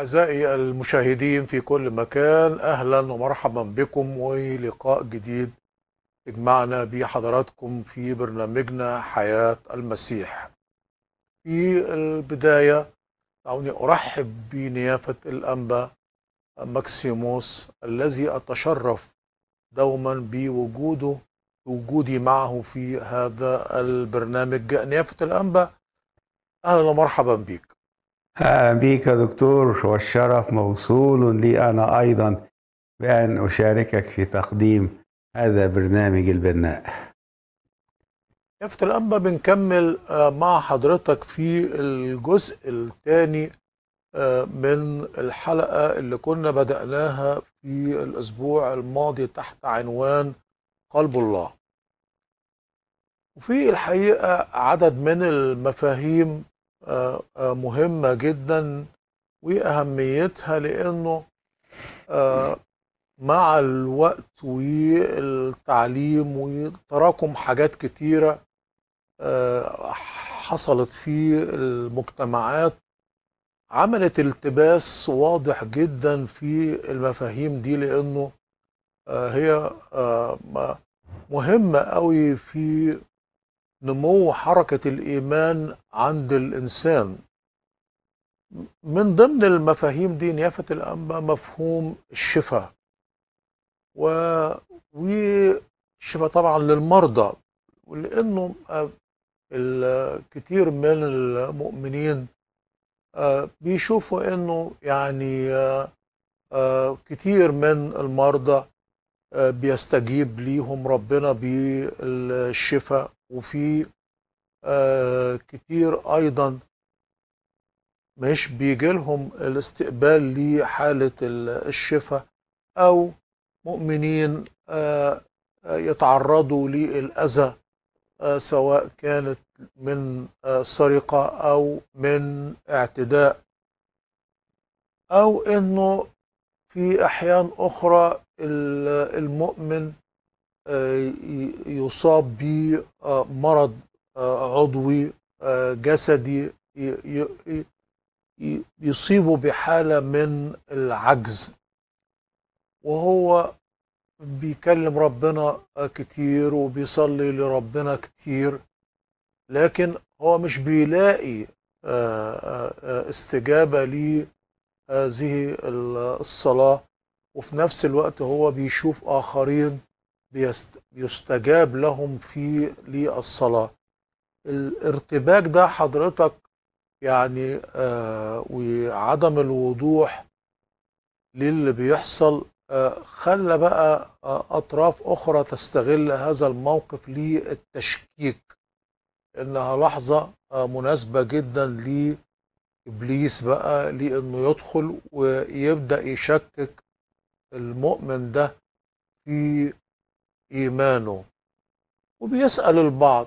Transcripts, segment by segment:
أعزائي المشاهدين في كل مكان أهلا ومرحبا بكم ولقاء جديد اجمعنا بحضراتكم في برنامجنا حياة المسيح في البداية دعوني أرحب بنيافة الأنبا ماكسيموس الذي أتشرف دوما بوجوده وجودي معه في هذا البرنامج نيافة الأنبا أهلا ومرحبا بك أهلا بك يا دكتور والشرف موصول لي أنا أيضا بأن أشاركك في تقديم هذا برنامج البناء كافة الأنبا بنكمل آه، مع حضرتك في الجزء الثاني آه، من الحلقة اللي كنا بدأناها في الأسبوع الماضي تحت عنوان قلب الله وفي الحقيقة عدد من المفاهيم آه، آه، مهمة جدا وأهميتها لأنه آه، مع الوقت والتعليم وتراكم حاجات كتيرة حصلت في المجتمعات عملت التباس واضح جدا في المفاهيم دي لأنه هي مهمة قوي في نمو حركة الإيمان عند الإنسان من ضمن المفاهيم دي نيافة الأنبا مفهوم الشفاء و... والشفاء طبعا للمرضى ولأنه الكثير من المؤمنين آه، بيشوفوا أنه يعني آه، آه، كتير من المرضى بيستجيب ليهم ربنا بالشفاء وفي آه كتير ايضا مش بيجي لهم الاستقبال لحالة الشفاء أو مؤمنين آه، آه، يتعرضوا للأذى آه، سواء كانت من سرقة أو من اعتداء أو إنه في أحيان أخرى المؤمن آه، يصاب بمرض آه، عضوي آه، جسدي يصيبه بحالة من العجز وهو بيكلم ربنا كتير وبيصلي لربنا كتير لكن هو مش بيلاقي استجابة لهذه الصلاة وفي نفس الوقت هو بيشوف آخرين بيستجاب لهم في للصلاة الارتباك ده حضرتك يعني آه وعدم الوضوح للي بيحصل آه خلى بقى آه أطراف أخرى تستغل هذا الموقف للتشكيك إنها لحظة آه مناسبة جدا لإبليس بقى لإنه يدخل ويبدأ يشكك المؤمن ده في إيمانه وبيسأل البعض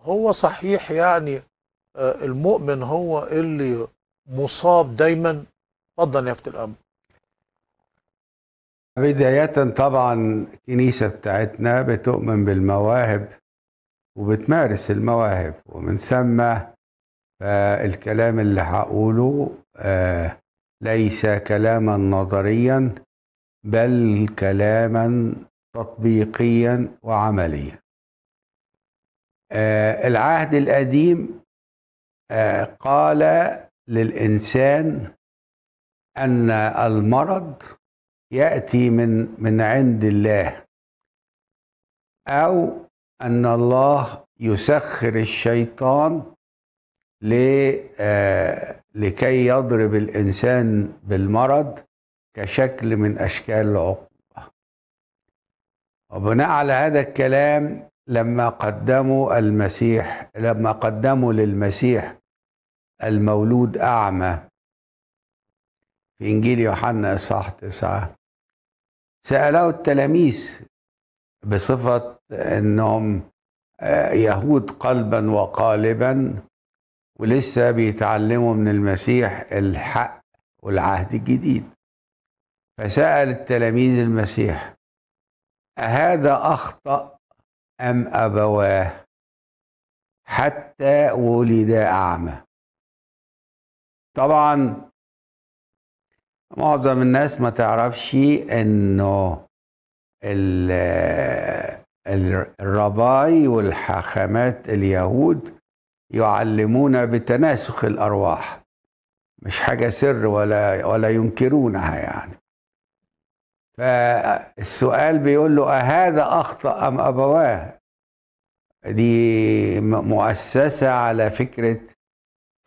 هو صحيح يعني آه، المؤمن هو اللي مصاب دايما اتفضل يا فتي الأمر بداية طبعا الكنيسة بتاعتنا بتؤمن بالمواهب وبتمارس المواهب ومن ثم فالكلام آه، اللي هقوله آه، ليس كلاما نظريا بل كلاما تطبيقيا وعمليا آه، العهد القديم آه، قال للإنسان أن المرض يأتي من من عند الله أو أن الله يسخر الشيطان آه، لكي يضرب الإنسان بالمرض كشكل من أشكال العقوبة وبناء على هذا الكلام لما قدموا المسيح لما قدموا للمسيح المولود أعمى في إنجيل يوحنا إصحاح تسعة سأله التلاميذ بصفة أنهم آه، يهود قلبا وقالبا ولسه بيتعلموا من المسيح الحق والعهد الجديد فسأل التلاميذ المسيح هذا أخطأ أم أبواه حتى ولد أعمى طبعا معظم الناس ما تعرفش انه الرباي والحاخامات اليهود يعلمون بتناسخ الارواح مش حاجه سر ولا ولا ينكرونها يعني فالسؤال بيقول له أهذا أخطأ أم أبواه دي مؤسسة على فكرة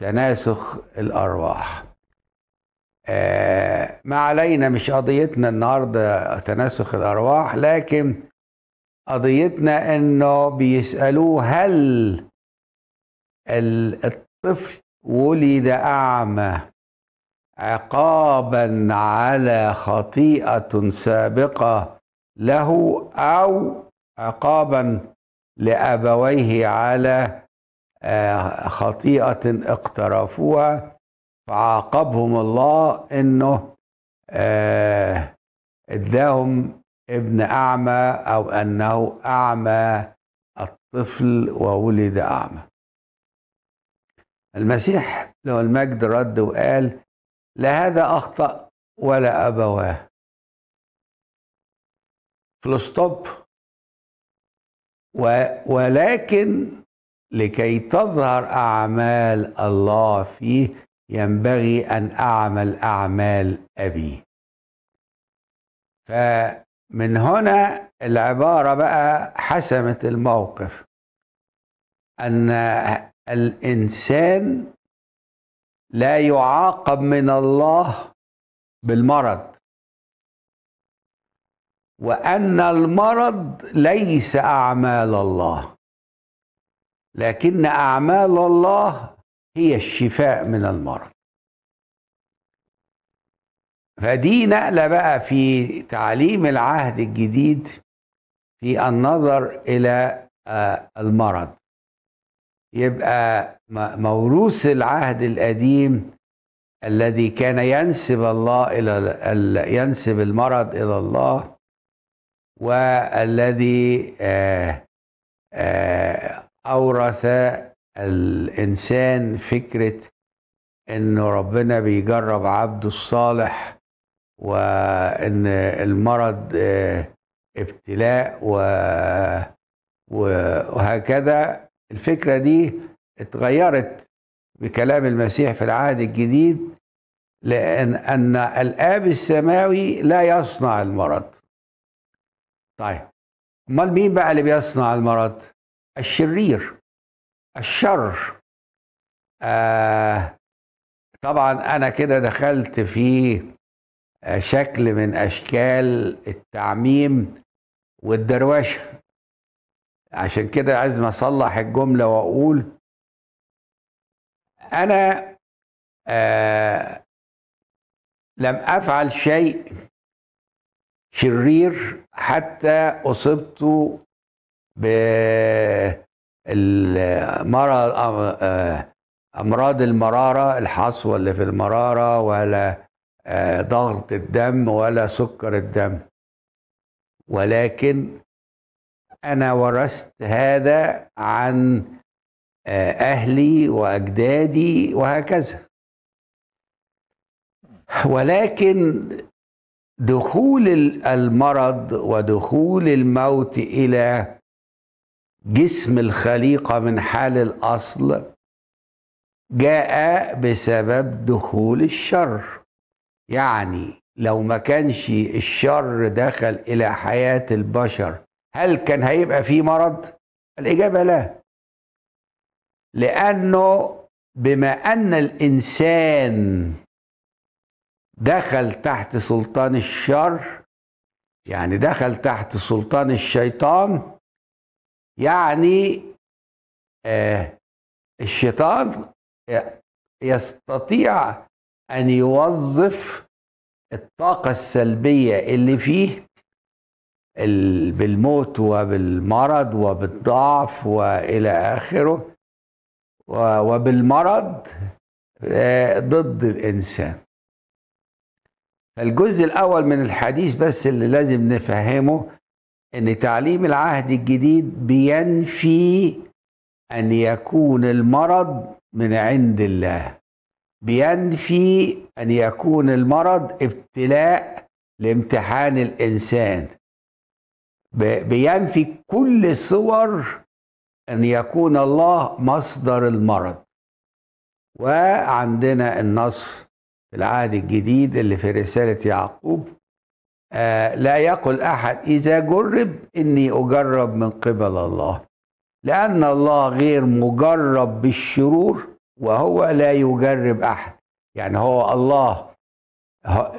تناسخ الأرواح آه، ما علينا مش قضيتنا النهاردة تناسخ الأرواح لكن قضيتنا أنه بيسألوه هل الطفل ولد أعمى عقابا على خطيئه سابقه له او عقابا لابويه على آه، خطيئه اقترفوها فعاقبهم الله انه آه، اداهم ابن اعمى او انه اعمى الطفل وولد اعمى المسيح له المجد رد وقال لا هذا أخطأ ولا أبواه فلسطب ولكن لكي تظهر أعمال الله فيه ينبغي أن أعمل أعمال أبي فمن هنا العبارة بقى حسمت الموقف أن الإنسان لا يعاقب من الله بالمرض وان المرض ليس اعمال الله لكن اعمال الله هي الشفاء من المرض فدي نقله بقى في تعليم العهد الجديد في النظر الى آه، المرض يبقى موروث العهد القديم الذي كان ينسب الله الى ينسب المرض الى الله والذي آه، آه، اورث الانسان فكره ان ربنا بيجرب عبده الصالح وان المرض آه، ابتلاء وهكذا الفكرة دي اتغيرت بكلام المسيح في العهد الجديد لأن أن الآب السماوي لا يصنع المرض طيب امال مين بقى اللي بيصنع المرض الشرير الشر آه طبعا انا كده دخلت في آه، شكل من اشكال التعميم والدروشه عشان كده عايز اصلح الجمله واقول انا آه لم افعل شيء شرير حتى اصبت بالمرض آه، آه، امراض المراره الحصوه اللي في المراره ولا آه، ضغط الدم ولا سكر الدم ولكن أنا ورثت هذا عن آه، أهلي وأجدادي وهكذا ولكن دخول المرض ودخول الموت إلى جسم الخليقة من حال الأصل جاء بسبب دخول الشر يعني لو ما كانش الشر دخل إلى حياة البشر هل كان هيبقى فيه مرض؟ الإجابة لا لأنه بما أن الإنسان دخل تحت سلطان الشر يعني دخل تحت سلطان الشيطان يعني آه الشيطان آه، يستطيع أن يوظف الطاقة السلبية اللي فيه بالموت وبالمرض وبالضعف والى اخره وبالمرض آه، ضد الانسان الجزء الاول من الحديث بس اللي لازم نفهمه ان تعليم العهد الجديد بينفي ان يكون المرض من عند الله بينفي ان يكون المرض ابتلاء لامتحان الانسان بينفي كل صور ان يكون الله مصدر المرض وعندنا النص في العهد الجديد اللي في رساله يعقوب آه لا يقل احد اذا جرب اني اجرب من قبل الله لان الله غير مجرب بالشرور وهو لا يجرب احد يعني هو الله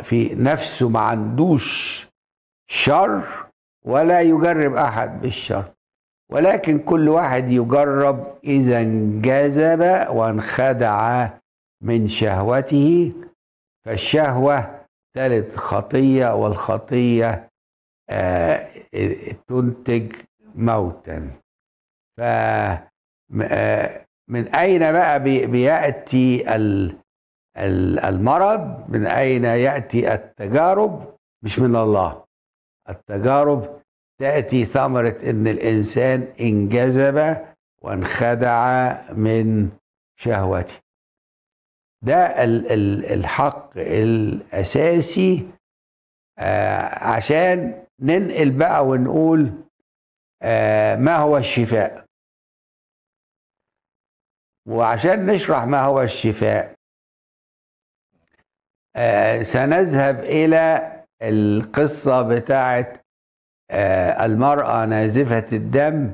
في نفسه ما عندوش شر ولا يجرب أحد بالشرط ولكن كل واحد يجرب إذا انجذب وانخدع من شهوته فالشهوة ثالث خطية والخطية آه تنتج موتا ف آه، من أين بقى بيأتي المرض من أين يأتي التجارب مش من الله التجارب تأتي ثمرة أن الإنسان انجذب وانخدع من شهوته ده الحق الأساسي آه، عشان ننقل بقى ونقول آه، ما هو الشفاء وعشان نشرح ما هو الشفاء آه، سنذهب إلى القصة بتاعت آه، المرأة نازفة الدم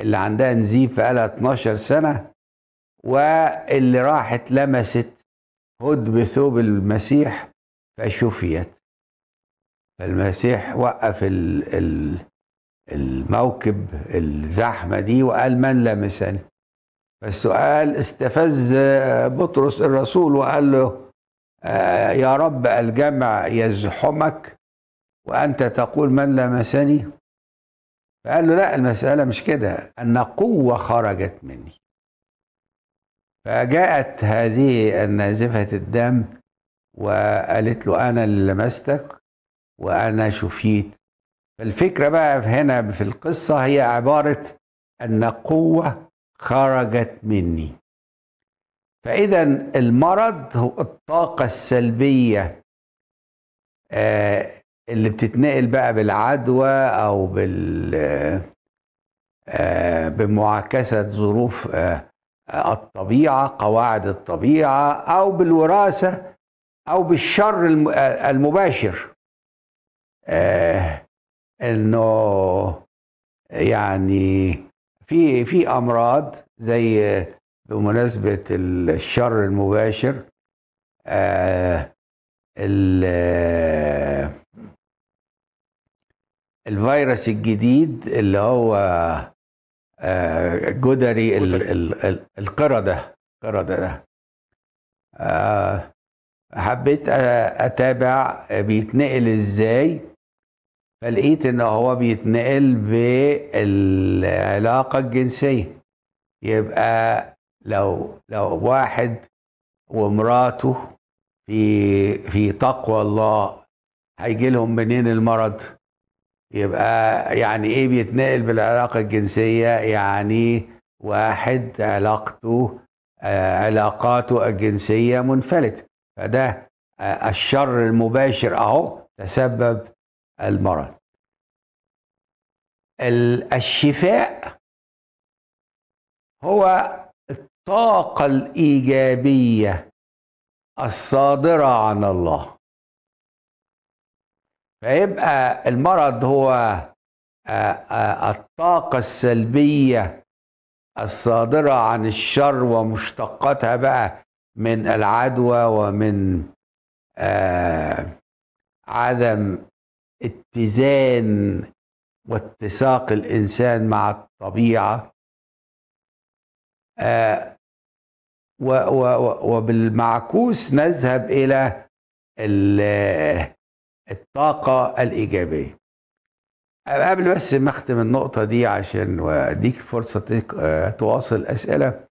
اللي عندها نزيف بقالها 12 سنة واللي راحت لمست هد بثوب المسيح فشفيت فالمسيح وقف الموكب الزحمة دي وقال من لمسني فالسؤال استفز آه، بطرس الرسول وقال له آه، يا رب الجمع يزحمك وأنت تقول من لمسني فقال له لا المسألة مش كده أن قوة خرجت مني فجاءت هذه النازفة الدم وقالت له أنا اللي لمستك وأنا شفيت فالفكرة بقى هنا في القصة هي عبارة أن قوة خرجت مني فإذا المرض هو الطاقة السلبية آه، اللي بتتنقل بقى بالعدوى أو بال آه، بمعاكسة ظروف آه، الطبيعة قواعد الطبيعة أو بالوراثة أو بالشر المباشر إنه يعني في في أمراض زي بمناسبة الشر المباشر آه، آه، الفيروس الجديد اللي هو آه، جدري القردة القردة ده حبيت اتابع بيتنقل ازاي فلقيت ان هو بيتنقل بالعلاقة الجنسية يبقى لو لو واحد ومراته في في تقوى الله هيجي لهم منين المرض يبقى يعني ايه بيتنقل بالعلاقه الجنسيه يعني واحد علاقته آه، علاقاته الجنسيه منفلته فده آه، الشر المباشر اهو تسبب المرض الشفاء هو الطاقة الإيجابية الصادرة عن الله فيبقى المرض هو آه، آه، الطاقة السلبية الصادرة عن الشر ومشتقاتها بقى من العدوى ومن آه، عدم اتزان واتساق الإنسان مع الطبيعة وبالمعكوس نذهب الى الطاقه الايجابيه قبل بس ما اختم النقطه دي عشان واديك فرصه تواصل اسئله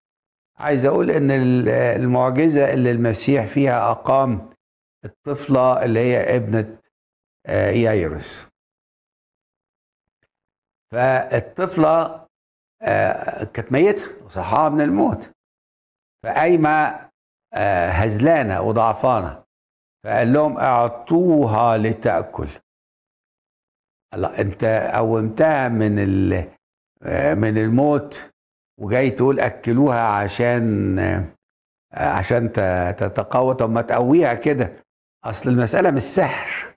عايز اقول ان المعجزه اللي المسيح فيها اقام الطفله اللي هي ابنه يايروس فالطفله آه، كانت ميته وصحاها من الموت فقايمة آه، هزلانة وضعفانة فقال لهم اعطوها لتأكل الله انت قومتها من آه، من الموت وجاي تقول اكلوها عشان آه، عشان تتقوى طب ما تقويها كده اصل المسألة مش سحر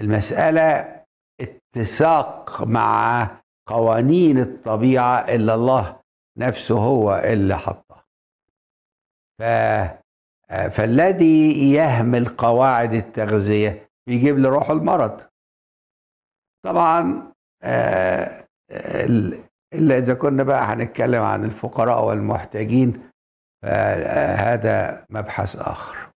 المسألة اتساق مع قوانين الطبيعة اللي الله نفسه هو اللي حطها ف... آه، فالذي يهمل قواعد التغذية بيجيب لروحه المرض طبعا آه، آه، إلا إذا كنا بقى هنتكلم عن الفقراء والمحتاجين فهذا مبحث آخر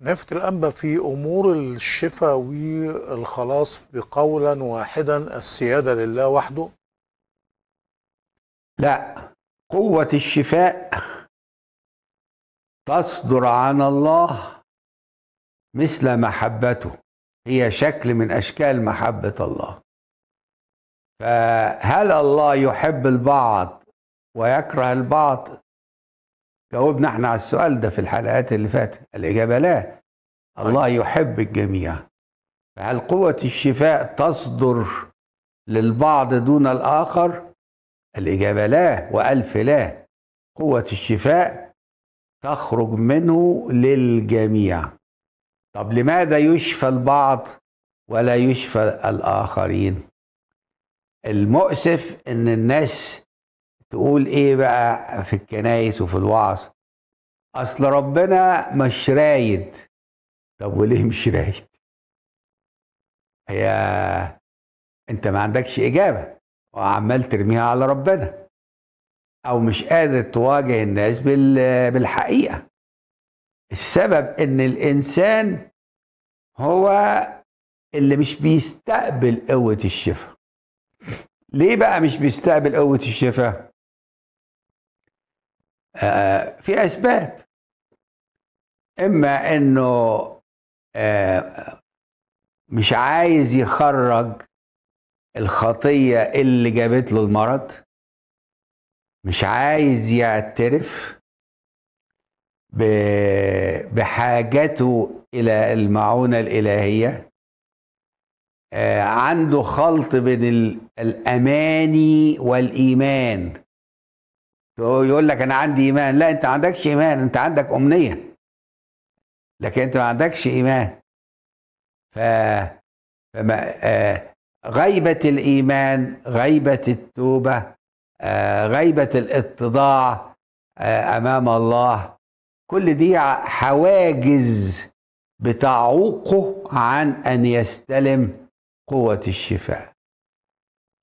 نفت الأنبا في أمور الشفاء والخلاص بقولا واحدا السيادة لله وحده؟ لا قوة الشفاء تصدر عن الله مثل محبته هي شكل من أشكال محبة الله فهل الله يحب البعض ويكره البعض جاوبنا احنا على السؤال ده في الحلقات اللي فاتت الإجابة لا الله يحب الجميع فهل قوة الشفاء تصدر للبعض دون الآخر الإجابة لا وألف لا قوة الشفاء تخرج منه للجميع طب لماذا يشفى البعض ولا يشفى الآخرين المؤسف إن الناس تقول إيه بقى في الكنايس وفي الوعظ أصل ربنا مش رايد طب وليه مش رايد هي أنت ما عندكش إجابة وعمال ترميها على ربنا او مش قادر تواجه الناس بالحقيقه السبب ان الانسان هو اللي مش بيستقبل قوه الشفاء ليه بقى مش بيستقبل قوه الشفاء آه في اسباب اما انه آه مش عايز يخرج الخطية اللي جابت له المرض مش عايز يعترف بحاجته إلى المعونة الإلهية آه، عنده خلط بين الأماني والإيمان يقول لك أنا عندي إيمان لا أنت ما عندكش إيمان أنت عندك أمنية لكن أنت ما عندكش إيمان ف... فما آه غيبة الإيمان غيبة التوبة آه، غيبة الاتضاع آه، أمام الله كل دي حواجز بتعوقه عن أن يستلم قوة الشفاء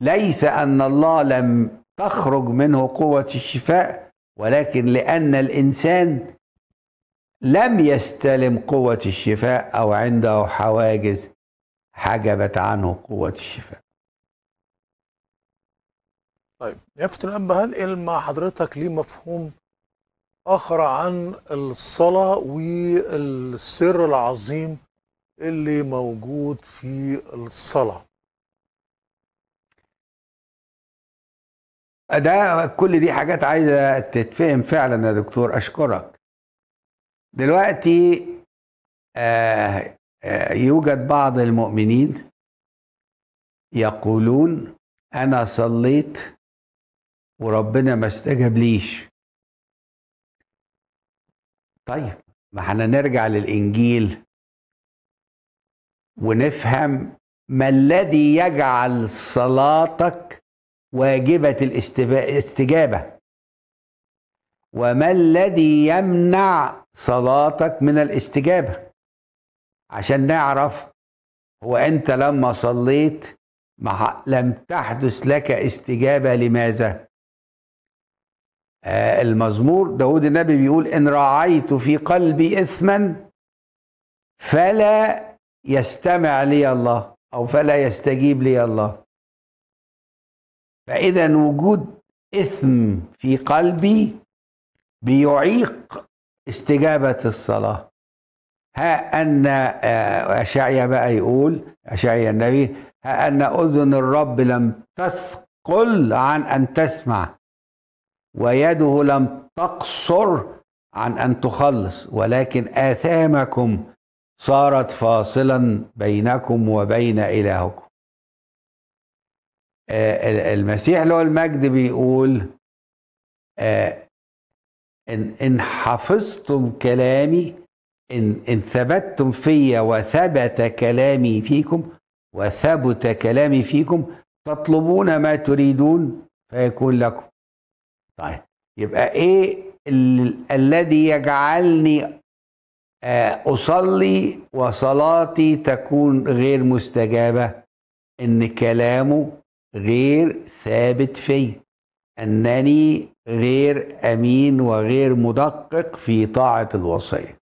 ليس أن الله لم تخرج منه قوة الشفاء ولكن لأن الإنسان لم يستلم قوة الشفاء أو عنده حواجز حجبت عنه قوة الشفاء طيب يفتن الأنبا هنقل مع حضرتك لمفهوم آخر عن الصلاة والسر العظيم اللي موجود في الصلاة ده كل دي حاجات عايزة تتفهم فعلا يا دكتور أشكرك دلوقتي آه آه، يوجد بعض المؤمنين يقولون انا صليت وربنا ما استجاب ليش طيب ما احنا نرجع للانجيل ونفهم ما الذي يجعل صلاتك واجبه الاستجابه وما الذي يمنع صلاتك من الاستجابه عشان نعرف هو أنت لما صليت مع لم تحدث لك استجابة لماذا؟ آه المزمور داود النبي بيقول إن راعيت في قلبي إثما فلا يستمع لي الله أو فلا يستجيب لي الله فإذا وجود إثم في قلبي بيعيق استجابة الصلاة ها أن آه، أشعيا بقى يقول أشعيا النبي ها أن أذن الرب لم تثقل عن أن تسمع ويده لم تقصر عن أن تخلص ولكن آثامكم صارت فاصلا بينكم وبين إلهكم آه، المسيح له المجد بيقول آه، إن حفظتم كلامي إن, إن ثبتتم في وثبت كلامي فيكم وثبت كلامي فيكم تطلبون ما تريدون فيكون لكم طيب يبقى ايه الذي يجعلني آه، اصلي وصلاتي تكون غير مستجابه ان كلامه غير ثابت في انني غير امين وغير مدقق في طاعه الوصيه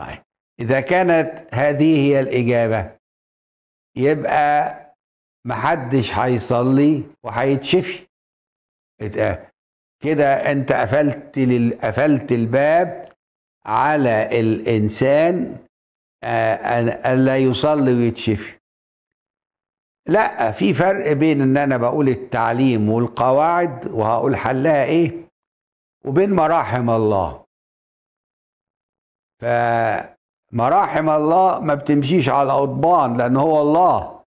طيب إذا كانت هذه هي الإجابة يبقى محدش هيصلي وهيتشفي آه، كده أنت قفلت لل... قفلت الباب على الإنسان ألا آه، يصلي ويتشفي لا في فرق بين ان انا بقول التعليم والقواعد وهقول حلها ايه وبين مراحم الله فمراحم الله ما بتمشيش على قضبان لأن هو الله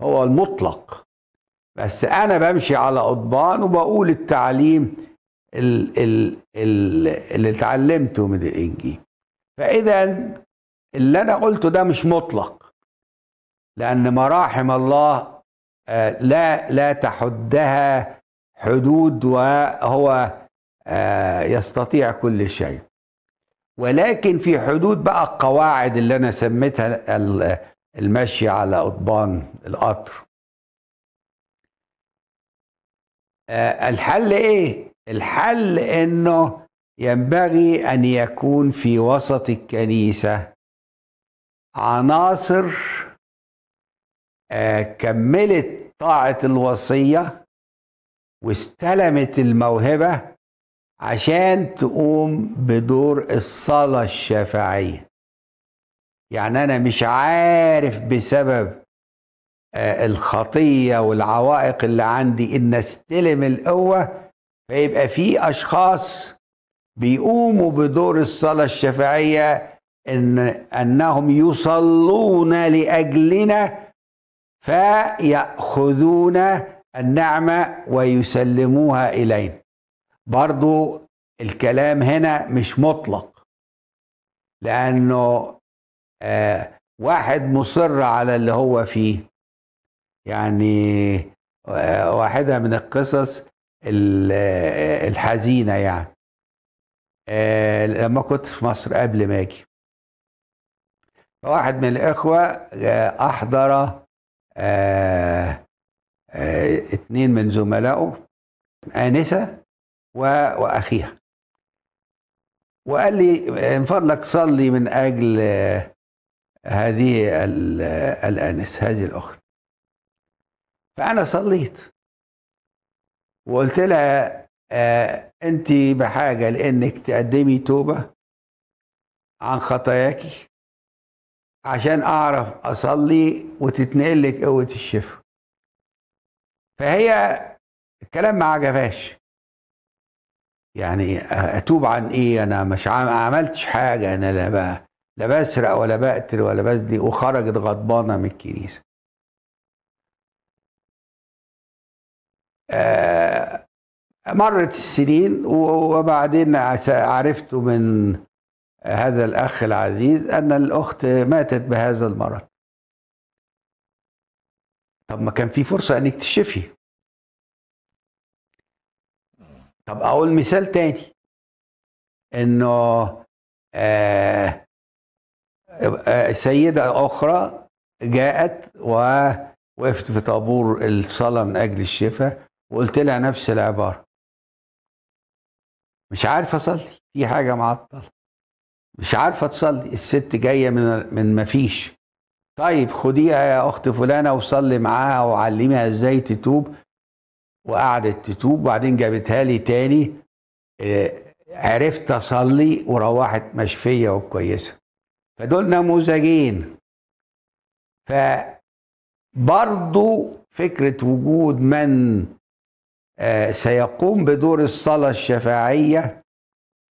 هو المطلق بس أنا بمشي على قضبان وبقول التعليم اللي اتعلمته من الإنجيل فإذا اللي أنا قلته ده مش مطلق لأن مراحم الله آه، لا لا تحدها حدود وهو آه، يستطيع كل شيء ولكن في حدود بقى القواعد اللي انا سميتها المشي على قضبان القطر آه، الحل ايه الحل انه ينبغي ان يكون في وسط الكنيسه عناصر آه، كملت طاعه الوصيه واستلمت الموهبه عشان تقوم بدور الصلاة الشفاعية يعني أنا مش عارف بسبب آه، الخطية والعوائق اللي عندي إن استلم القوة فيبقى في أشخاص بيقوموا بدور الصلاة الشفاعية إن أنهم يصلون لأجلنا فيأخذون النعمة ويسلموها إلينا برضو الكلام هنا مش مطلق لانه آه واحد مصر على اللي هو فيه يعني آه واحده من القصص آه، الحزينه يعني آه لما كنت في مصر قبل ما اجي واحد من الاخوه آه، احضر آه، اتنين من زملائه انسه واخيها وقال لي من فضلك صلي من اجل آه، هذه الانس هذه الاخت فانا صليت وقلت لها آه، انت بحاجه لانك تقدمي توبه عن خطاياك عشان اعرف اصلي وتتنقل لك قوه الشفاء فهي الكلام ما عجبهاش يعني اتوب عن ايه انا مش عملتش حاجه انا لا بقى لا بسرق ولا بقتل ولا بزني وخرجت غضبانه من الكنيسه مرت السنين وبعدين عرفت من هذا الأخ العزيز أن الأخت ماتت بهذا المرض طب ما كان في فرصة أنك تكتشفي طب اقول مثال تاني انه آه، سيدة أخرى جاءت ووقفت في طابور الصلاة من أجل الشفاء وقلت لها نفس العبارة مش عارفة أصلي في حاجة معطلة مش عارفة تصلي الست جاية من من مفيش طيب خديها يا أخت فلانة وصلي معاها وعلميها إزاي تتوب وقعدت تتوب وبعدين جابتها لي تاني آه، عرفت اصلي وروحت مشفيه وكويسه فدول نموذجين فبرضو فكره وجود من آه، سيقوم بدور الصلاه الشفاعيه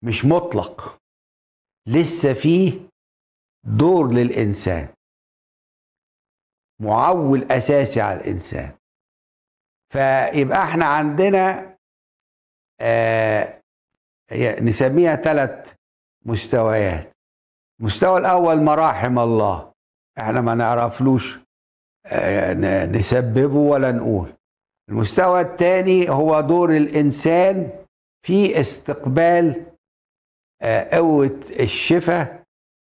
مش مطلق لسه فيه دور للانسان معول اساسي على الانسان فيبقى احنا عندنا آه نسميها ثلاث مستويات المستوى الاول مراحم الله احنا ما نعرفلوش آه نسببه ولا نقول المستوى الثاني هو دور الانسان في استقبال آه قوه الشفاء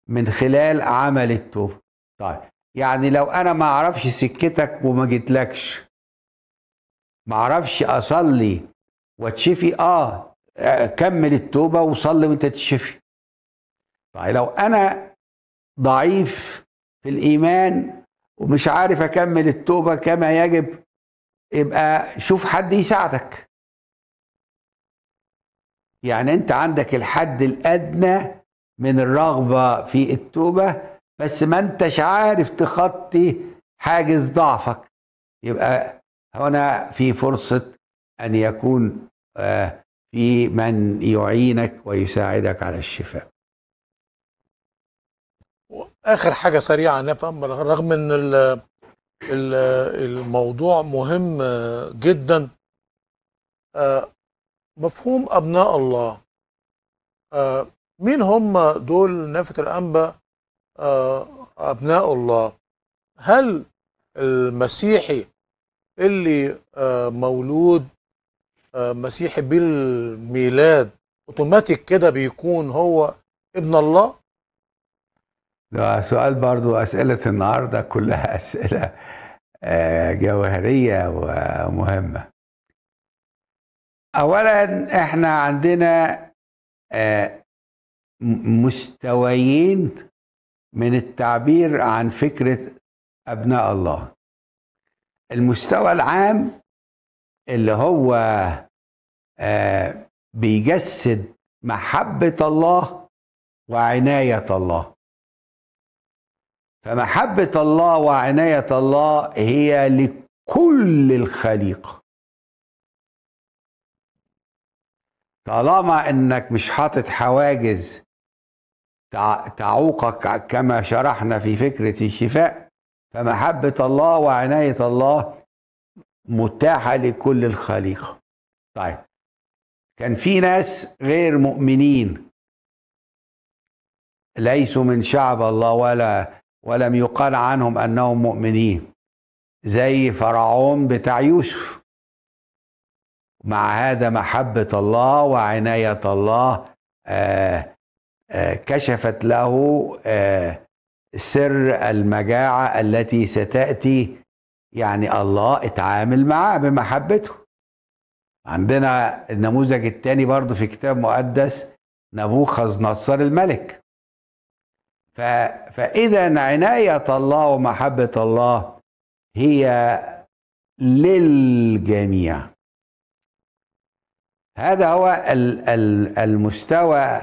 من خلال عمل التوبه طيب يعني لو انا ما اعرفش سكتك وما جيتلكش معرفش اصلي واتشفي اه كمل التوبه وصلي وانت تشفي طيب لو انا ضعيف في الايمان ومش عارف اكمل التوبه كما يجب يبقى شوف حد يساعدك يعني انت عندك الحد الادنى من الرغبه في التوبه بس ما انتش عارف تخطي حاجز ضعفك يبقى هنا في فرصة أن يكون آه، في من يعينك ويساعدك على الشفاء آخر حاجة سريعة نفهم رغم أن الموضوع مهم آه، جدا آه، مفهوم أبناء الله مين هم دول نافة الأنبا أبناء الله هل المسيحي اللي آه، مولود آه، مسيحي بالميلاد اوتوماتيك كده بيكون هو ابن الله ده سؤال برضو أسئلة النهاردة كلها أسئلة آه، جوهرية ومهمة أولا احنا عندنا مستويين من التعبير عن فكرة أبناء الله المستوى العام اللي هو آه، بيجسد محبة الله وعناية الله فمحبة الله وعناية الله هي لكل الخليقة طالما انك مش حاطط حواجز تعوقك كما شرحنا في فكرة الشفاء فمحبة الله وعناية الله متاحة لكل الخليقة طيب كان في ناس غير مؤمنين ليسوا من شعب الله ولا ولم يقال عنهم انهم مؤمنين زي فرعون بتاع يوسف مع هذا محبة الله وعناية الله آآ آه، آآ آه، كشفت له آآ آه، سر المجاعة التي ستأتي يعني الله اتعامل معاه بمحبته عندنا النموذج الثاني برضه في كتاب مقدس نبوخذ نصر الملك ف... فإذا عناية الله ومحبة الله هي للجميع هذا هو المستوى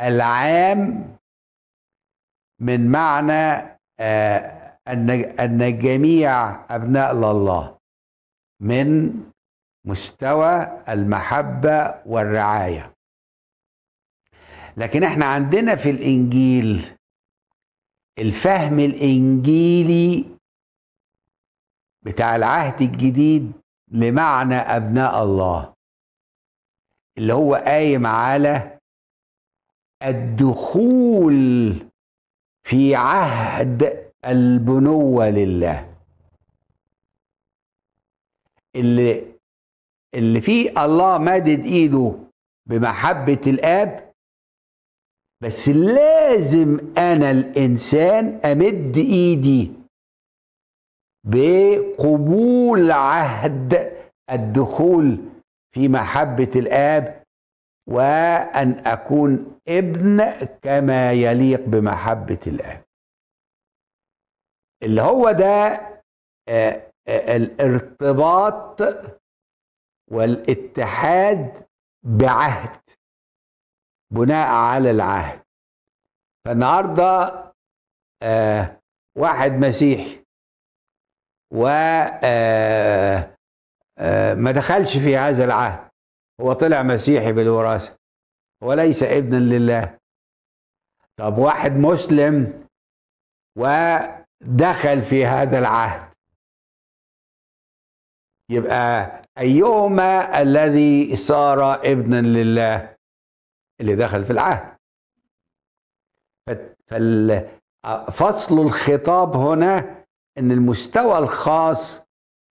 العام من معنى آه، أن الجميع أبناء الله من مستوى المحبة والرعاية لكن احنا عندنا في الإنجيل الفهم الإنجيلي بتاع العهد الجديد لمعنى أبناء الله اللي هو قايم على الدخول في عهد البنوة لله اللي اللي فيه الله مدد ايده بمحبة الاب بس لازم انا الانسان امد ايدي بقبول عهد الدخول في محبة الاب وأن أكون ابن كما يليق بمحبة الآب اللي هو ده آه، آه، الارتباط والاتحاد بعهد بناء على العهد فالنهارده آه، واحد مسيحي و ما دخلش في هذا العهد هو طلع مسيحي بالوراثة وليس ابنا لله طب واحد مسلم ودخل في هذا العهد يبقى أيهما الذي صار ابنا لله اللي دخل في العهد ففصل الخطاب هنا ان المستوى الخاص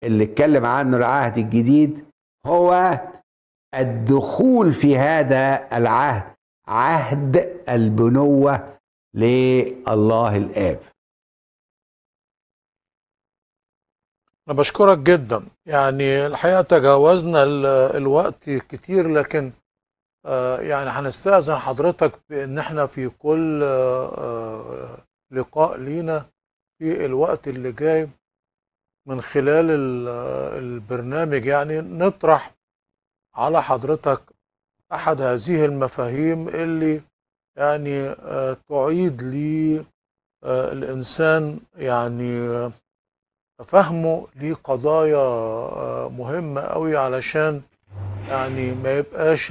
اللي اتكلم عنه العهد الجديد هو الدخول في هذا العهد عهد البنوه لله الاب انا بشكرك جدا يعني الحقيقه تجاوزنا الوقت كتير لكن آه، يعني هنستأذن حضرتك بإن احنا في كل آه، آه، لقاء لينا في الوقت اللي جاي من خلال البرنامج يعني نطرح على حضرتك أحد هذه المفاهيم اللي يعني آه، تعيد لي آه، الإنسان يعني آه، فهمه لقضايا مهمة قوي علشان يعني ما يبقاش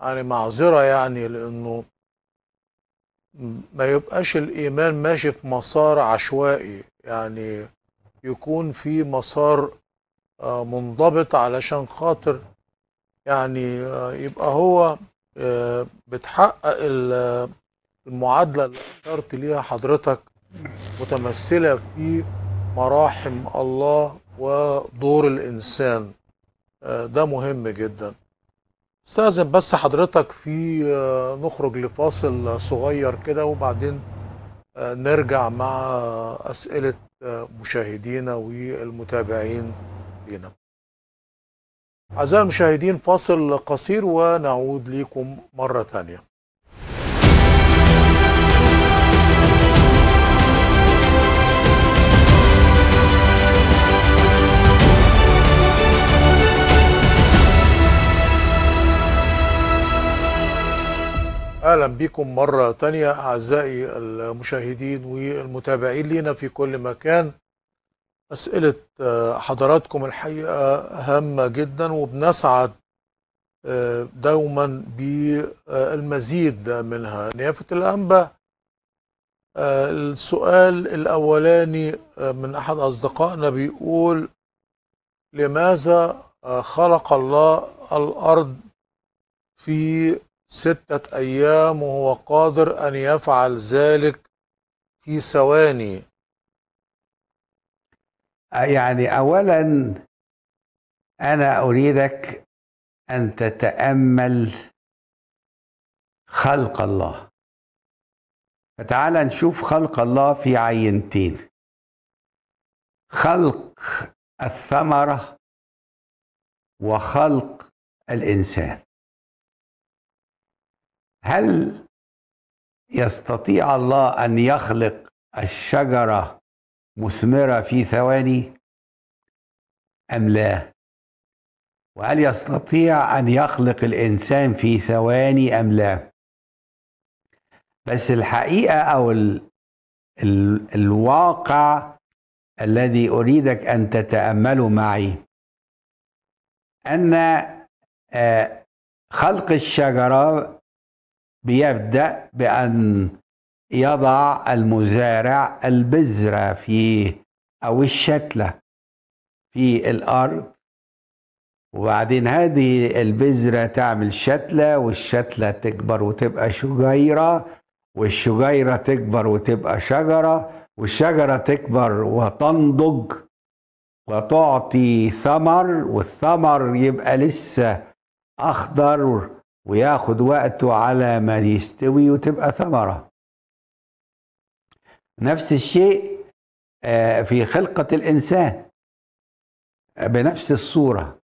يعني معذرة يعني لأنه ما يبقاش الإيمان ماشي في مسار عشوائي يعني يكون في مسار آه، منضبط علشان خاطر يعني آه، يبقى هو آه، بتحقق المعادلة اللي اشرت ليها حضرتك متمثلة في مراحم الله ودور الإنسان ده مهم جدا استاذن بس حضرتك في نخرج لفاصل صغير كده وبعدين نرجع مع أسئلة مشاهدينا والمتابعين بينا أعزائي المشاهدين فاصل قصير ونعود لكم مرة ثانية اهلا بكم مره ثانيه اعزائي المشاهدين والمتابعين لينا في كل مكان أسئلة آه، حضراتكم الحقيقة هامة جدا وبنسعد آه، دوما بالمزيد منها نيافة الأنبا آه، السؤال الأولاني من أحد أصدقائنا بيقول لماذا خلق الله الأرض في ستة أيام وهو قادر أن يفعل ذلك في ثواني يعني اولا انا اريدك ان تتامل خلق الله فتعال نشوف خلق الله في عينتين خلق الثمره وخلق الانسان هل يستطيع الله ان يخلق الشجره مثمرة في ثواني أم لا؟ وهل يستطيع أن يخلق الإنسان في ثواني أم لا؟ بس الحقيقة أو ال ال الواقع الذي أريدك أن تتأمله معي أن آه، خلق الشجرة بيبدأ بأن يضع المزارع البذرة فيه أو الشتلة في الأرض وبعدين هذه البذرة تعمل شتلة والشتلة تكبر وتبقى شجيرة والشجيرة تكبر وتبقى شجرة والشجرة تكبر وتنضج وتعطي ثمر والثمر يبقى لسه أخضر وياخد وقته على ما يستوي وتبقى ثمرة نفس الشيء آه، في خلقة الإنسان آه، بنفس الصورة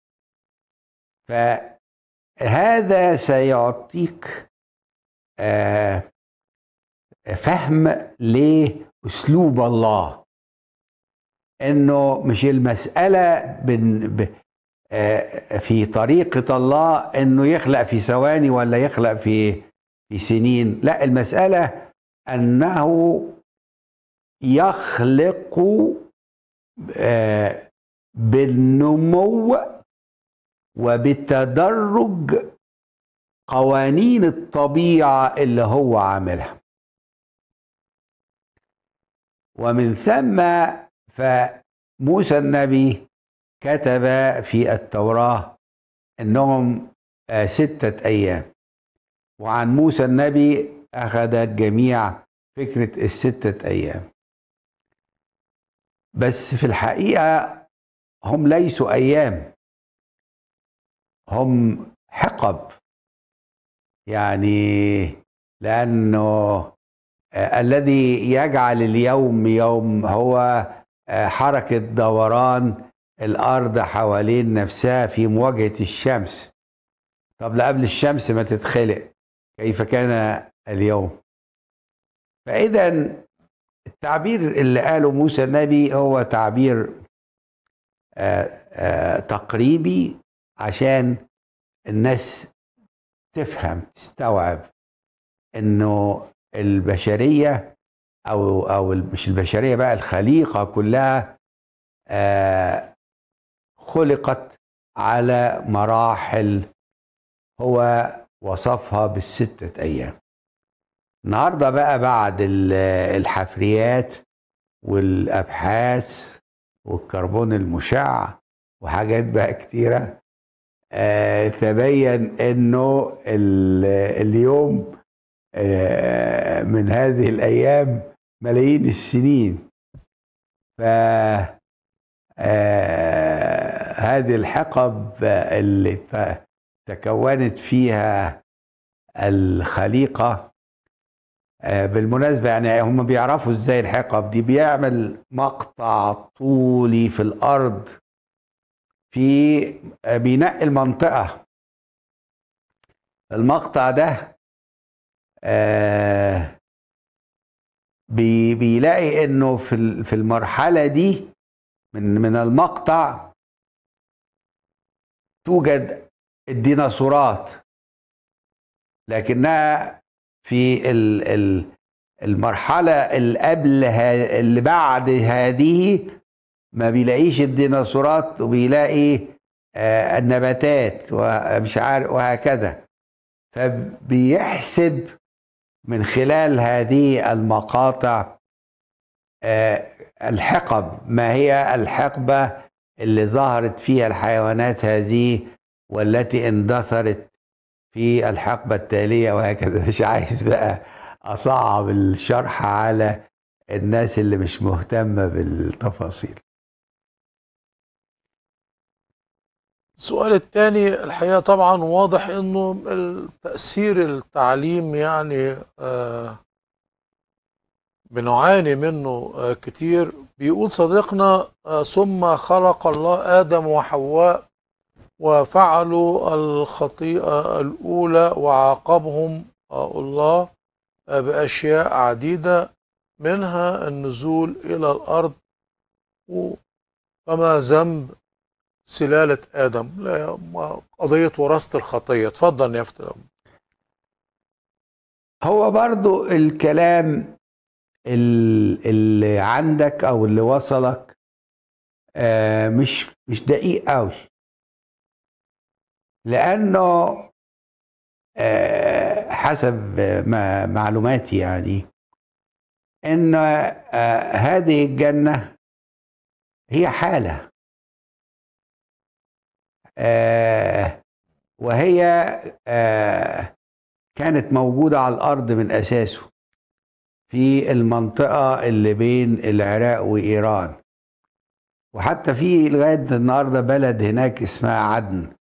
فهذا سيعطيك آه، فهم لأسلوب الله انه مش المساله بن في طريقه الله انه يخلق في ثواني ولا يخلق في في سنين لا المساله انه يخلق آه، بالنمو وبالتدرج قوانين الطبيعة اللي هو عاملها ومن ثم فموسى النبي كتب في التوراة أنهم آه، ستة أيام وعن موسى النبي أخذ الجميع فكرة الستة أيام بس في الحقيقه هم ليسوا ايام هم حقب يعني لانه آه، الذي يجعل اليوم يوم هو آه، حركه دوران الارض حوالين نفسها في مواجهه الشمس طب قبل الشمس ما تتخلق كيف كان اليوم فاذا التعبير اللي قاله موسى النبي هو تعبير آآ آه، آآ آه، تقريبي عشان الناس تفهم تستوعب انه البشريه او او مش البشريه بقى الخليقه كلها آه، خلقت على مراحل هو وصفها بالستة أيام النهارده بقى بعد الحفريات والابحاث والكربون المشع وحاجات بقى كتيره آه، تبين انه اليوم آه، من هذه الايام ملايين السنين ف آه، هذه الحقب اللي تكونت فيها الخليقه آه، بالمناسبة يعني هم بيعرفوا ازاي الحقب دي بيعمل مقطع طولي في الأرض في آه، بينقي المنطقة المقطع ده آه، بي بيلاقي انه في في المرحله دي من من المقطع توجد الديناصورات لكنها في المرحله اللي قبل اللي بعد هذه ما بيلاقيش الديناصورات وبيلاقي آه، النباتات ومش عارف وهكذا فبيحسب من خلال هذه المقاطع آه، الحقب ما هي الحقبه اللي ظهرت فيها الحيوانات هذه والتي اندثرت في الحقبة التالية وهكذا مش عايز بقى أصعب الشرح على الناس اللي مش مهتمة بالتفاصيل السؤال الثاني الحقيقة طبعا واضح انه تأثير التعليم يعني آه، بنعاني منه آه، كتير بيقول صديقنا آه، ثم خلق الله آدم وحواء وفعلوا الخطيئة الأولى وعاقبهم الله بأشياء عديدة منها النزول إلى الأرض وما ذنب سلالة آدم لا قضية وراثة الخطية تفضل يا فتلم هو برضو الكلام اللي عندك أو اللي وصلك آه، مش مش دقيق قوي لانه آه، حسب ما معلوماتي يعني ان آه، هذه الجنه هي حاله آه، وهي كانت موجوده على الارض من اساسه في المنطقه اللي بين العراق وايران وحتى في لغايه النهارده بلد هناك اسمها عدن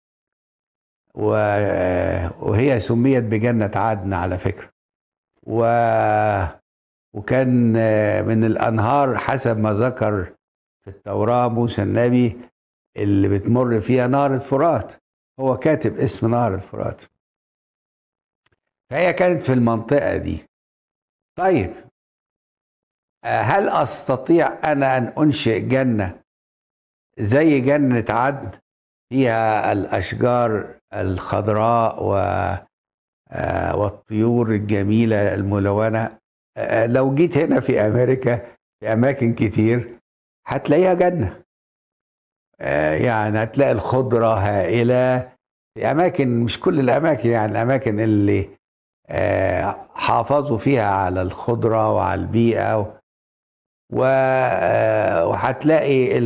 وهي سميت بجنة عدن على فكرة و وكان من الأنهار حسب ما ذكر في التوراة موسى النبي اللي بتمر فيها نهر الفرات هو كاتب اسم نهر الفرات فهي كانت في المنطقة دي طيب هل أستطيع أنا أن أنشئ جنة زي جنة عدن فيها الأشجار الخضراء و آه، والطيور الجميلة الملونة آه، آه، لو جيت هنا في أمريكا في أماكن كتير هتلاقيها جنة يعني هتلاقي الخضرة هائلة في أماكن مش كل الأماكن يعني الأماكن اللي حافظوا فيها على الخضرة وعلى البيئة وهتلاقي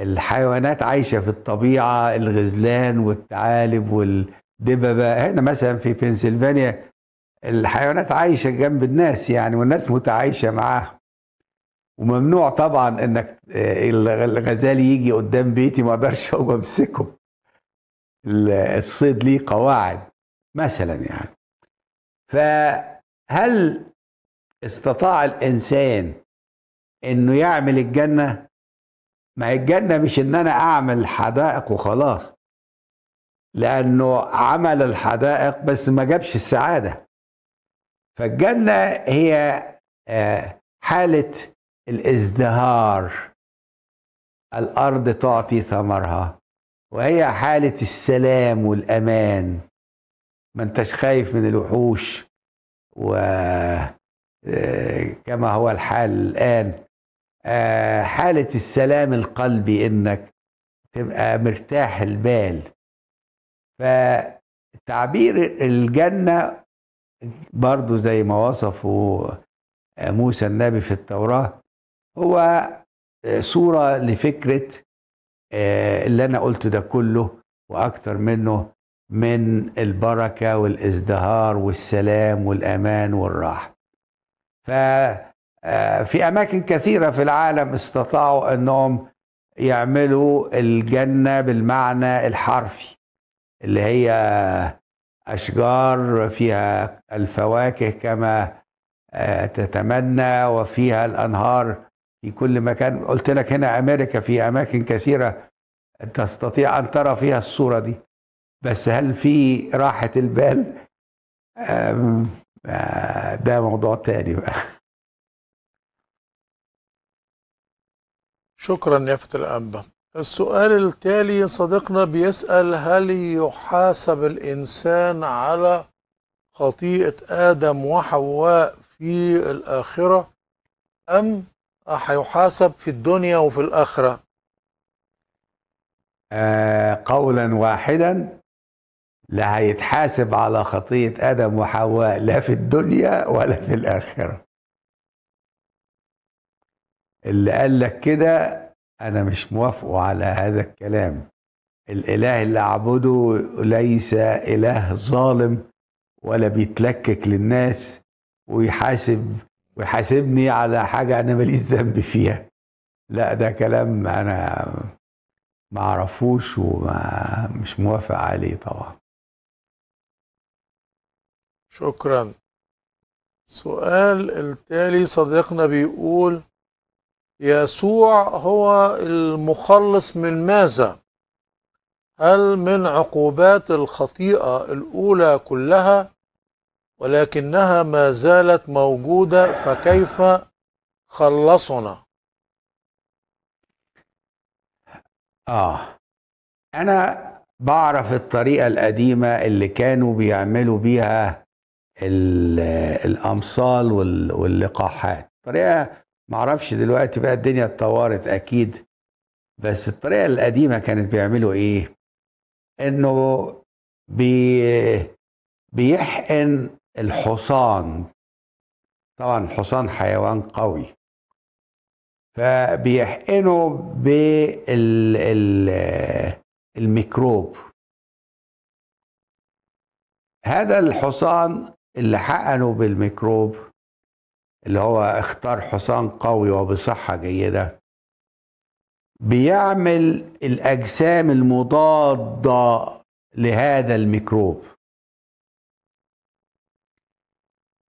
الحيوانات عايشة في الطبيعة الغزلان والثعالب والدببة هنا مثلا في بنسلفانيا الحيوانات عايشة جنب الناس يعني والناس متعايشة معاها وممنوع طبعا انك الغزال يجي قدام بيتي ما اقدرش اقوم امسكه الصيد ليه قواعد مثلا يعني فهل استطاع الانسان انه يعمل الجنه ما هي الجنة مش إن أنا أعمل حدائق وخلاص لأنه عمل الحدائق بس ما جابش السعادة فالجنة هي آه، حالة الازدهار الأرض تعطي ثمرها وهي حالة السلام والأمان ما انتش خايف من الوحوش و آه، كما هو الحال الآن آه، حالة السلام القلبي انك تبقى مرتاح البال فتعبير الجنة برضو زي ما وصفه آه، موسى النبي في التوراة هو آه، صورة لفكرة اللي أنا قلته ده كله وأكتر منه من البركة والازدهار والسلام والأمان والراحة ف آه، في أماكن كثيرة في العالم استطاعوا أنهم يعملوا الجنة بالمعنى الحرفي اللي هي أشجار فيها الفواكه كما آه، تتمنى وفيها الأنهار في كل مكان قلت لك هنا أمريكا في أماكن كثيرة تستطيع أن ترى فيها الصورة دي بس هل في راحة البال آه، ده موضوع تاني بقى شكرا يا فتى الأنبا السؤال التالي صديقنا بيسأل هل يحاسب الإنسان على خطيئة آدم وحواء في الآخرة أم هيحاسب في الدنيا وفي الآخرة آه قولا واحدا لا هيتحاسب على خطية آدم وحواء لا في الدنيا ولا في الآخرة اللي قال لك كده انا مش موافقه على هذا الكلام الاله اللي اعبده ليس اله ظالم ولا بيتلكك للناس ويحاسب ويحاسبني على حاجه انا ماليش ذنب فيها لا ده كلام انا ما اعرفوش وما مش موافق عليه طبعا شكرا سؤال التالي صديقنا بيقول يسوع هو المخلص من ماذا هل من عقوبات الخطيئه الاولى كلها ولكنها ما زالت موجوده فكيف خلصنا اه انا بعرف الطريقه القديمه اللي كانوا بيعملوا بيها الامصال واللقاحات طريقه معرفش دلوقتي بقى الدنيا اتطورت اكيد بس الطريقه القديمه كانت بيعملوا ايه انه بي بيحقن الحصان طبعا الحصان حيوان قوي فبيحقنه بالميكروب هذا الحصان اللي حقنه بالميكروب اللي هو اختار حصان قوي وبصحة جيدة بيعمل الأجسام المضادة لهذا الميكروب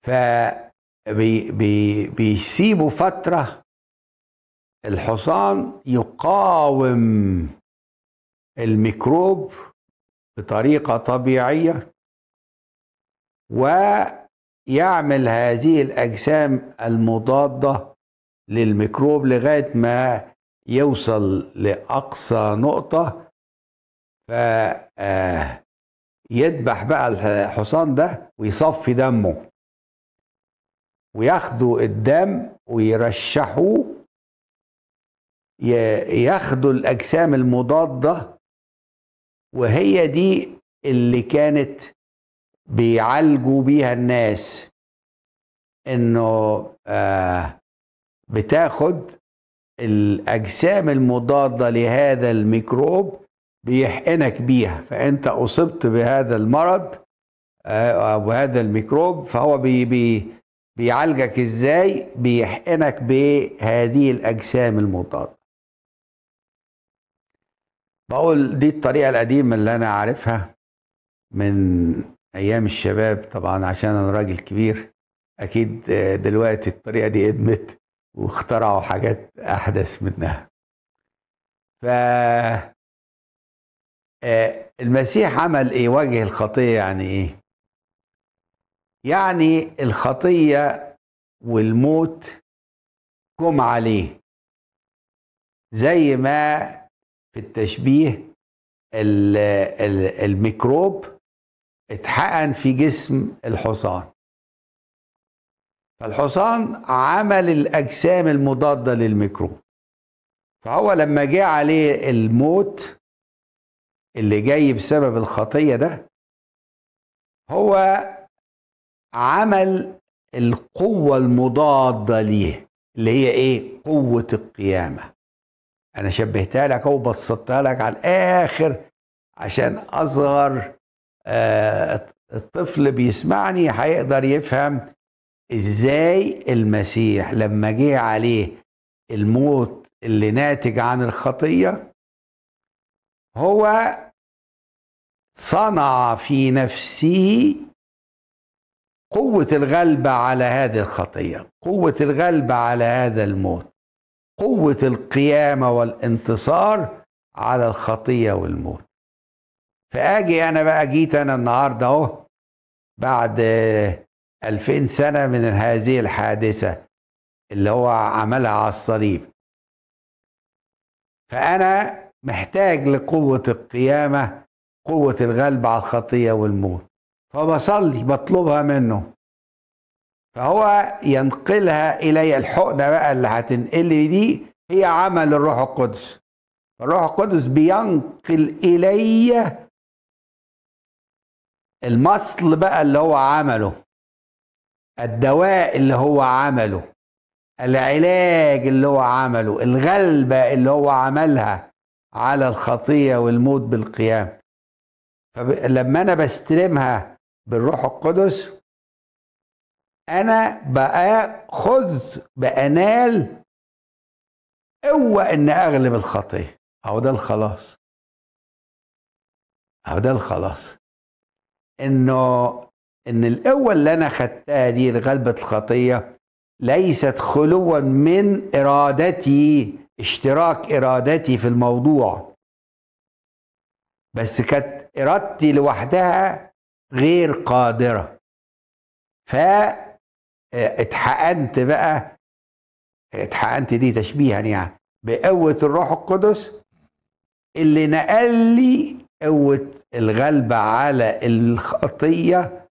فبيسيبوا فترة الحصان يقاوم الميكروب بطريقة طبيعية و يعمل هذه الأجسام المضادة للميكروب لغاية ما يوصل لأقصى نقطة فيذبح آه، بقى الحصان ده ويصفي دمه وياخدوا الدم ويرشحوه ياخدوا الأجسام المضادة وهي دي اللي كانت بيعالجوا بيها الناس انه آه بتاخد الاجسام المضاده لهذا الميكروب بيحقنك بيها فانت اصبت بهذا المرض آه، او بهذا الميكروب فهو بي بي بيعالجك ازاي بيحقنك بهذه الاجسام المضاده بقول دي الطريقه القديمه اللي انا عارفها من ايام الشباب طبعا عشان انا راجل كبير اكيد آه، دلوقتي الطريقه دي ادمت واخترعوا حاجات احدث منها ف آه، المسيح عمل ايه واجه الخطيه يعني ايه يعني الخطيه والموت جم عليه زي ما في التشبيه الميكروب اتحقن في جسم الحصان فالحصان عمل الأجسام المضادة للميكروب فهو لما جه عليه الموت اللي جاي بسبب الخطية ده هو عمل القوة المضادة ليه اللي هي ايه قوة القيامة انا شبهتها لك او بسطتها لك على الاخر عشان اصغر آه، الطفل بيسمعني هيقدر يفهم ازاي المسيح لما جه عليه الموت اللي ناتج عن الخطيه هو صنع في نفسه قوة الغلبة على هذه الخطية، قوة الغلبة على هذا الموت، قوة القيامة والانتصار على الخطية والموت. فاجي انا بقى جيت انا النهارده اهو بعد 2000 سنه من هذه الحادثه اللي هو عملها على الصليب فانا محتاج لقوه القيامه قوه الغلب على الخطيه والموت فبصلي بطلبها منه فهو ينقلها الي الحقنه بقى اللي هتنقل لي دي هي عمل الروح القدس الروح القدس بينقل الي المصل بقى اللي هو عمله الدواء اللي هو عمله العلاج اللي هو عمله الغلبة اللي هو عملها على الخطية والموت بالقيام فلما أنا بستلمها بالروح القدس أنا بأخذ بأنال قوة إن أغلب الخطية أو ده الخلاص أو ده الخلاص انه ان القوه اللي انا خدتها دي لغلبه الخطيه ليست خلوا من ارادتي اشتراك ارادتي في الموضوع بس كانت ارادتي لوحدها غير قادره ف آه، اتحقنت بقى اتحقنت دي تشبيها يعني بقوه الروح القدس اللي نقل لي قوه الغلبه على الخطيه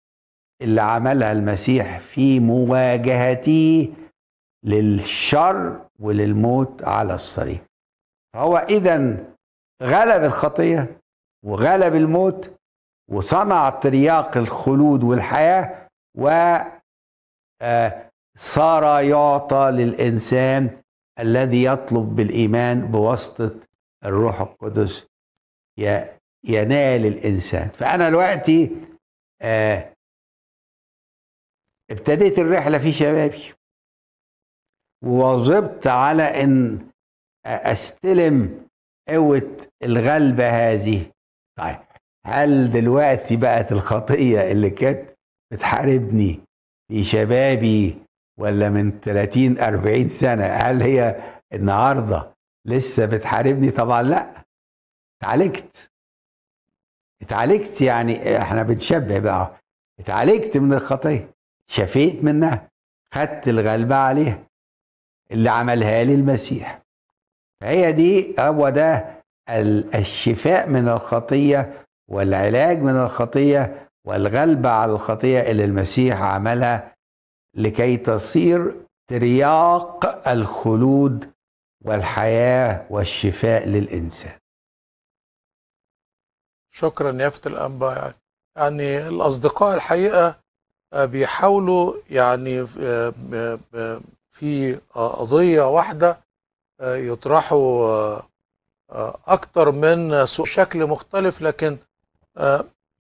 اللي عملها المسيح في مواجهته للشر وللموت على الصليب فهو اذا غلب الخطيه وغلب الموت وصنع ترياق الخلود والحياه وصار آه، يعطى للانسان الذي يطلب بالايمان بواسطه الروح القدس ينال الانسان فانا دلوقتي آه ابتديت الرحله في شبابي وواظبت على ان استلم قوه الغلبه هذه طيب هل دلوقتي بقت الخطيه اللي كانت بتحاربني في شبابي ولا من 30 40 سنه هل هي النهارده لسه بتحاربني طبعا لا اتعالجت اتعالجت يعني احنا بنشبه بقى اتعالجت من الخطيه شفيت منها خدت الغلبة عليها اللي عملها لي المسيح فهي دي هو ده الشفاء من الخطية والعلاج من الخطية والغلبة على الخطية اللي المسيح عملها لكي تصير ترياق الخلود والحياة والشفاء للإنسان شكرا يافة الأنباء يعني. الأصدقاء الحقيقة آه، بيحاولوا يعني آه، آه، في قضية واحدة يطرحوا أكتر من شكل مختلف لكن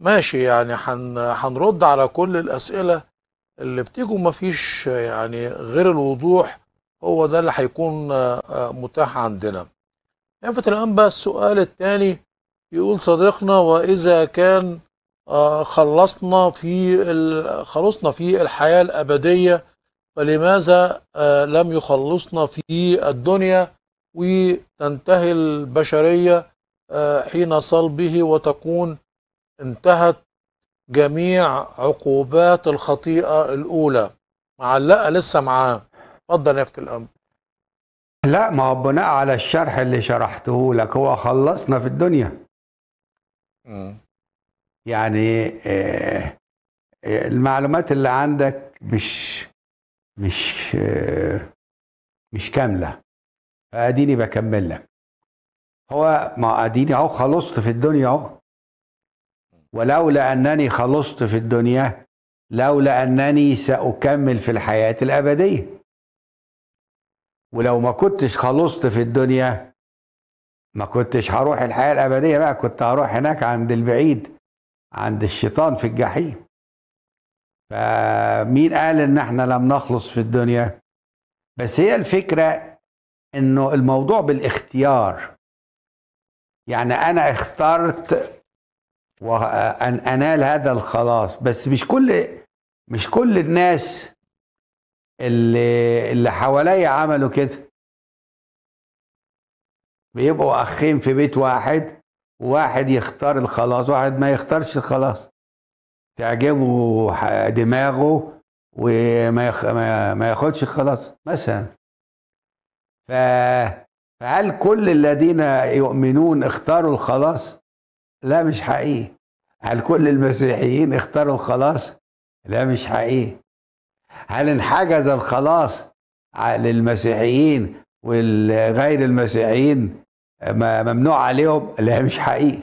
ماشي يعني هنرد على كل الأسئلة اللي بتيجوا فيش يعني غير الوضوح هو ده اللي هيكون متاح عندنا. يافت الأنباء السؤال الثاني يقول صديقنا وإذا كان آه، خلصنا في خلصنا في الحياة الأبدية فلماذا آه، لم يخلصنا في الدنيا وتنتهي البشرية آه، حين صلبه وتكون انتهت جميع عقوبات الخطيئة الأولى معلقة لسه معاه اتفضل يا الأمر لا ما هو بناء على الشرح اللي شرحته لك هو خلصنا في الدنيا يعني آه، آه، المعلومات اللي عندك مش مش آه، مش كامله اديني بكمل لك هو ما اديني اهو خلصت في الدنيا اهو ولولا انني خلصت في الدنيا لولا انني ساكمل في الحياه الابديه ولو ما كنتش خلصت في الدنيا ما كنتش هروح الحياة الأبدية بقى كنت هروح هناك عند البعيد عند الشيطان في الجحيم فمين قال ان احنا لم نخلص في الدنيا بس هي الفكرة انه الموضوع بالاختيار يعني انا اخترت وان انال هذا الخلاص بس مش كل مش كل الناس اللي اللي حواليا عملوا كده بيبقوا اخين في بيت واحد واحد يختار الخلاص واحد ما يختارش الخلاص تعجبه دماغه وما يخ... ما ياخدش الخلاص مثلا ف... فهل كل الذين يؤمنون اختاروا الخلاص لا مش حقيقي هل كل المسيحيين اختاروا الخلاص لا مش حقيقي هل انحجز الخلاص للمسيحيين والغير المسيحيين ممنوع عليهم لا مش حقيقي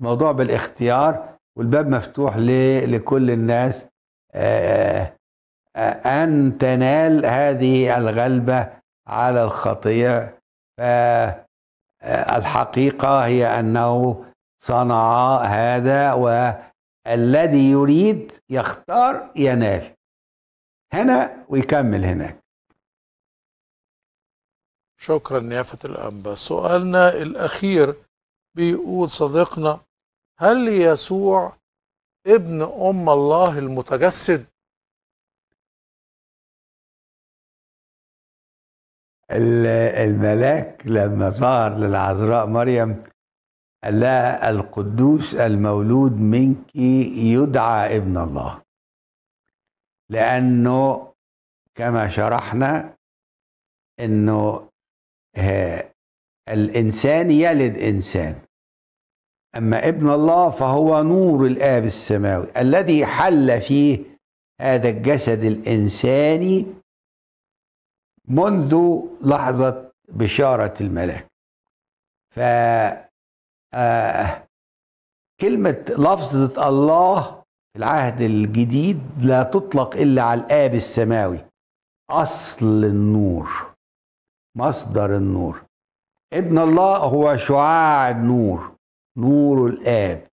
الموضوع بالاختيار والباب مفتوح لكل الناس آه، آه، آه، أن تنال هذه الغلبة على الخطية الحقيقة هي أنه صنع هذا والذي يريد يختار ينال هنا ويكمل هناك شكرا نيافة الأنبا سؤالنا الأخير بيقول صديقنا هل يسوع ابن أم الله المتجسد الملاك لما ظهر للعذراء مريم قال لها القدوس المولود منك يدعى ابن الله لأنه كما شرحنا انه آه، الإنسان يلد إنسان أما ابن الله فهو نور الآب السماوي الذي حل فيه هذا الجسد الإنساني منذ لحظة بشارة الملاك ف آه، كلمة لفظة الله في العهد الجديد لا تطلق إلا على الآب السماوي أصل النور مصدر النور ابن الله هو شعاع النور نور الآب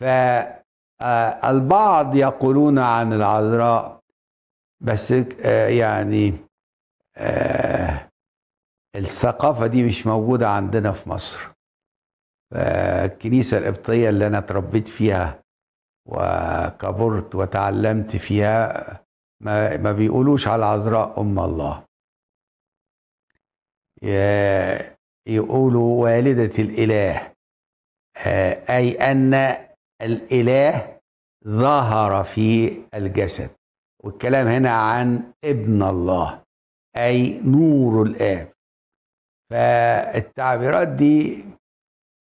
فالبعض آه، يقولون عن العذراء بس آه، يعني آه، الثقافة دي مش موجودة عندنا في مصر الكنيسة القبطية اللي أنا تربيت فيها وكبرت وتعلمت فيها ما بيقولوش على العذراء أم الله يقولوا والدة الإله آه، أي أن الإله ظهر في الجسد والكلام هنا عن ابن الله أي نور الآب فالتعبيرات دي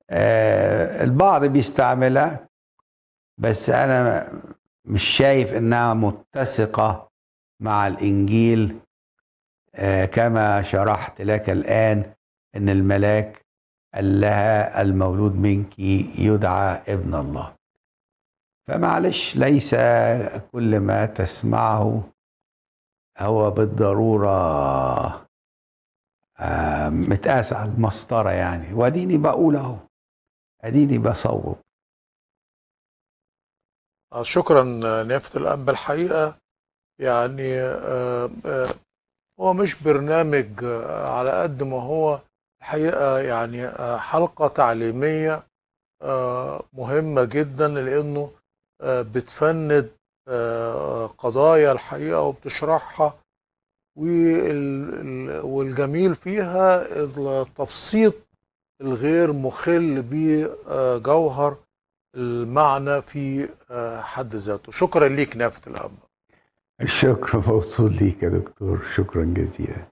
آه، البعض بيستعملها بس أنا مش شايف إنها متسقة مع الإنجيل آه، كما شرحت لك الآن أن الملاك قال لها المولود منك يدعى ابن الله فمعلش ليس كل ما تسمعه هو بالضرورة آه، متقاس على المسطرة يعني وديني بقول اهو اديني بصوب آه، شكرا نيافة الان الحقيقة يعني هو مش برنامج آه، على قد ما هو الحقيقة يعني آه، حلقة تعليمية آه، مهمة جدا لأنه بتفند قضايا الحقيقة وبتشرحها والجميل فيها التبسيط الغير مخل بجوهر المعنى في حد ذاته شكرا ليك نافت الأمر الشكر موصول ليك يا دكتور شكرا جزيلا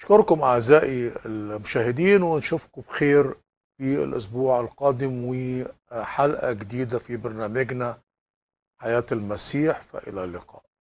أشكركم أعزائي المشاهدين ونشوفكم بخير في الأسبوع القادم وحلقة جديدة في برنامجنا حياة المسيح فإلى اللقاء